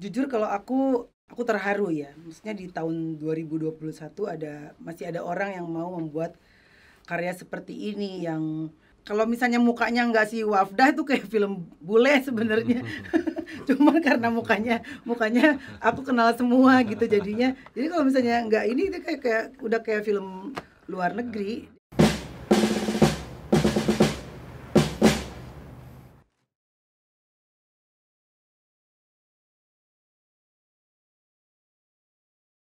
jujur kalau aku aku terharu ya maksudnya di tahun 2021 ada masih ada orang yang mau membuat karya seperti ini yang kalau misalnya mukanya nggak si Wafda itu kayak film bule sebenarnya cuman karena mukanya mukanya aku kenal semua gitu jadinya jadi kalau misalnya nggak ini itu kayak kayak udah kayak film luar negeri